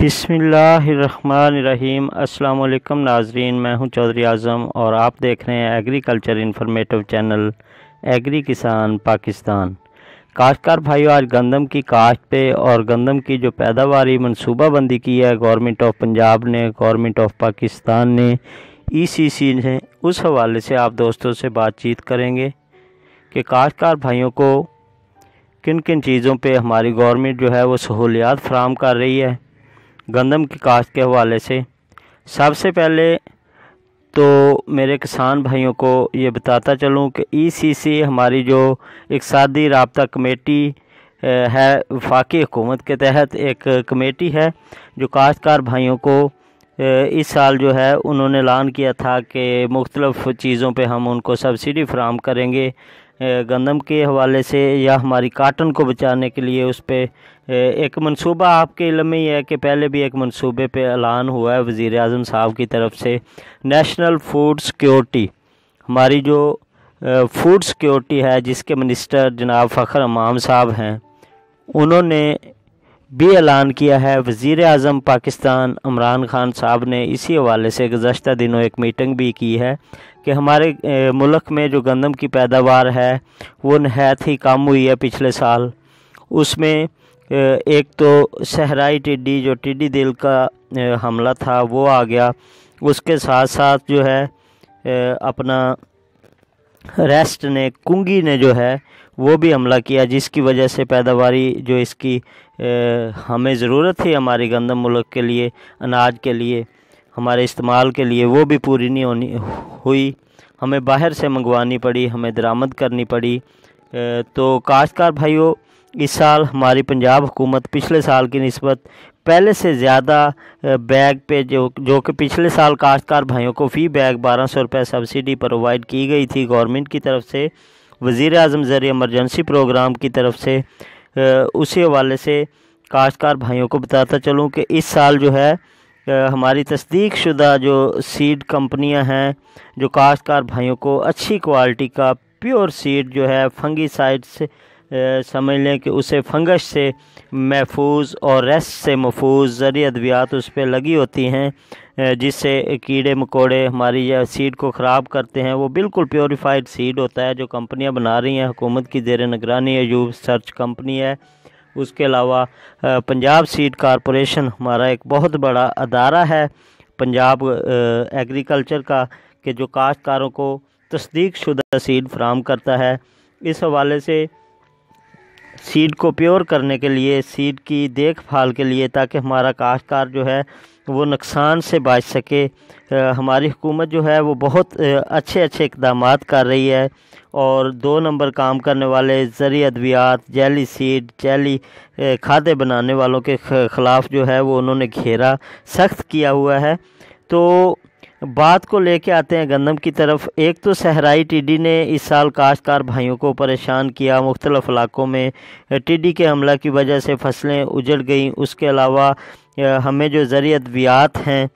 बिसमीम अल्लाम नाजरीन मैं हूं चौधरी आज़म और आप देख रहे हैं एग्रीकल्चर इन्फॉर्मेटिव चैनल एग्री किसान पाकिस्तान काश्तकार भाइयों आज गंदम की काश्त पे और गंदम की जो पैदावारी मनसूबाबंदी की है गवर्नमेंट ऑफ पंजाब ने गवर्नमेंट ऑफ पाकिस्तान ने ईसीसी e ने उस हवाले से आप दोस्तों से बातचीत करेंगे कि काश्तकार भाइयों को किन किन चीज़ों पे हमारी गवर्नमेंट जो है वो सहूलियात फ्राहम कर रही है गंदम की काश्त के हवाले से सबसे पहले तो मेरे किसान भाइयों को ये बताता चलूँ कि ईसीसी e हमारी जो इकसादी रबता कमेटी है वफाकी हुकूमत के तहत एक कमेटी है जो काश्तकार भाइयों को इस साल जो है उन्होंने ऐलान किया था कि मुख्तलफ़ चीज़ों पे हम उनको सब्सिडी फ्राहम करेंगे गंदम के हवाले से या हमारी काटन को बचाने के लिए उस पर एक मंसूबा आपके इलम में ही है कि पहले भी एक मंसूबे पे ऐलान हुआ है वज़ी अजम साहब की तरफ से नेशनल फूड सिक्योरिटी हमारी जो फूड सिक्योरिटी है जिसके मिनिस्टर जनाब फ़खर अमाम साहब हैं उन्होंने भी ऐलान किया है वज़ी अजम पाकिस्तान इमरान खान साहब ने इसी हवाले से गुजशत दिनों एक मीटिंग भी की है कि हमारे मुल्क में जो गंदम की पैदावार है वो नहायत ही कम हुई है पिछले साल उसमें एक तो सहराई टिड्डी जो टिड्डी दिल का हमला था वो आ गया उसके साथ साथ जो है अपना रेस्ट ने कुंगी ने जो है वो भी हमला किया जिसकी वजह से पैदावारी जो इसकी हमें ज़रूरत थी हमारे गंदम मुल्क के लिए अनाज के लिए हमारे इस्तेमाल के लिए वो भी पूरी नहीं होनी हुई हमें बाहर से मंगवानी पड़ी हमें दरामद करनी पड़ी तो काश्तकार भाइयों इस साल हमारी पंजाब हुकूमत पिछले साल की नस्बत पहले से ज़्यादा बैग पे जो जो कि पिछले साल काश्तकार भाइयों को फ़ी बैग बारह सौ रुपये सब्सिडी प्रोवाइड की गई थी गवर्नमेंट की तरफ से वज़ी अजम ज़र एमरजेंसी प्रोग्राम की तरफ से उसी हवाले से काश्तकार भाइयों को बताता चलूँ कि इस साल जो है हमारी तस्दीक शुदा जो सीड कंपनियां हैं जो काश्तकार भाइयों को अच्छी क्वालिटी का प्योर सीड जो है फंगी साइड से समझ लें कि उसे फंगस से महफूज और रेस से महफूज ज़रिए अद्वियात उस पर लगी होती हैं जिससे कीड़े मकोड़े हमारी या सीड को ख़राब करते हैं वो बिल्कुल प्योरीफाइड सीड होता है जो कंपनियां बना रही हैं हुकूमत की जेर निगरानी यूब सर्च कंपनी है उसके अलावा पंजाब सीड कॉरपोरेशन हमारा एक बहुत बड़ा अदारा है पंजाब एग्रीकल्चर का कि जो काश्तकारों को तस्दीक शुदा सीड फ्राहम करता है इस हवाले से सीड को प्योर करने के लिए सीड की देखभाल के लिए ताकि हमारा काश्तकार जो है वो नुकसान से बच सके आ, हमारी हुकूमत जो है वो बहुत अच्छे अच्छे इकदाम कर रही है और दो नंबर काम करने वाले ज़रिए अद्वियात जैली सीड जैली खादे बनाने वालों के ख़िलाफ़ जो है वो उन्होंने घेरा सख्त किया हुआ है तो बात को लेके आते हैं गंदम की तरफ एक तो सहराई टिड्डी ने इस साल काश्तकार भाइयों को परेशान किया मुख्तलफ इलाकों में टिड्डी के हमला की वजह से फसलें उजड़ गईं उसके अलावा हमें जो ज़री अद्वियात हैं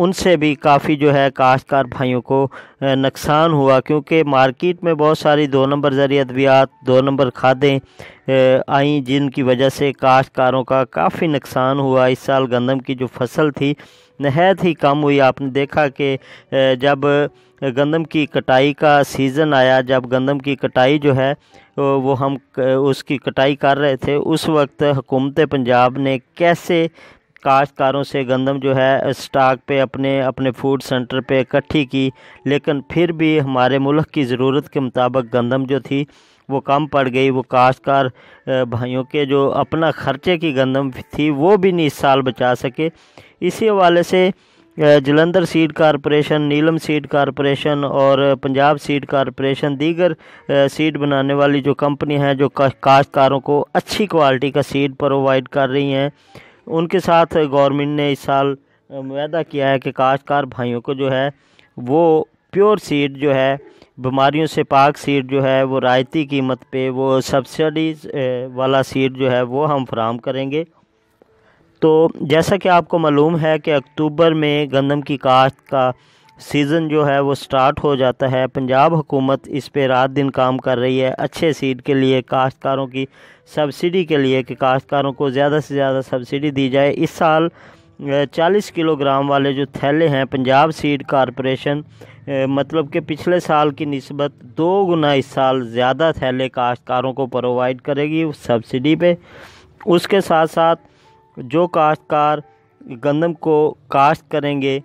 उनसे भी काफ़ी जो है काश्तकार भाइयों को नुकसान हुआ क्योंकि मार्केट में बहुत सारी दो नंबर ज़रिए अद्वियात दो नंबर खादें आई जिनकी वजह से काश्तकारों का काफ़ी नुकसान हुआ इस साल गंदम की जो फसल थी नहायत ही कम हुई आपने देखा कि जब गंदम की कटाई का सीज़न आया जब गंदम की कटाई जो है तो वो हम उसकी कटाई कर रहे थे उस वक्त हुकूमत पंजाब ने कैसे काश्तकारों से गंदम जो है स्टॉक पे अपने अपने फूड सेंटर पे इकट्ठी की लेकिन फिर भी हमारे मुल्क की ज़रूरत के मुताबिक गंदम जो थी वो कम पड़ गई वो काश्तकार भाइयों के जो अपना ख़र्चे की गंदम थी वो भी नहीं इस साल बचा सके इसी हवाले से Jalandhar seed corporation Neelam seed corporation और पंजाब सीट कारपोरेशन दीगर सीट बनाने वाली जो कंपनी हैं जो काश्तकारों को अच्छी क्वालिटी का सीड प्रोवाइड कर रही हैं उनके साथ गवर्नमेंट ने इस साल वादा किया है कि काश्तकार भाइयों को जो है वो प्योर सीड जो है बीमारियों से पाक सीड जो है वो रायती कीमत पे वो सब्सिडीज़ वाला सीड जो है वो हम फ्राहम करेंगे तो जैसा कि आपको मालूम है कि अक्टूबर में गंदम की काश्त का सीज़न जो है वो स्टार्ट हो जाता है पंजाब हुकूमत इस पर रात दिन काम कर रही है अच्छे सीड के लिए काश्तकारों की सब्सिडी के लिए कि काश्तकारों को ज़्यादा से ज़्यादा सब्सिडी दी जाए इस साल 40 किलोग्राम वाले जो थैले हैं पंजाब सीड कॉरपोरेशन मतलब कि पिछले साल की नस्बत दो गुना इस साल ज़्यादा थैले काश्तकारों को प्रोवाइड करेगी सब्सिडी पर उसके साथ साथ जो काश्तकार गंदम को काश्त करेंगे